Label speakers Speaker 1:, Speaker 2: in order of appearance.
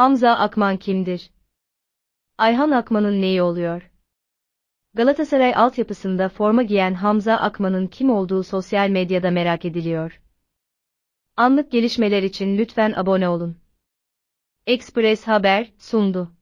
Speaker 1: Hamza Akman kimdir? Ayhan Akman'ın neyi oluyor? Galatasaray altyapısında forma giyen Hamza Akman'ın kim olduğu sosyal medyada merak ediliyor. Anlık gelişmeler için lütfen abone olun.
Speaker 2: Express Haber sundu.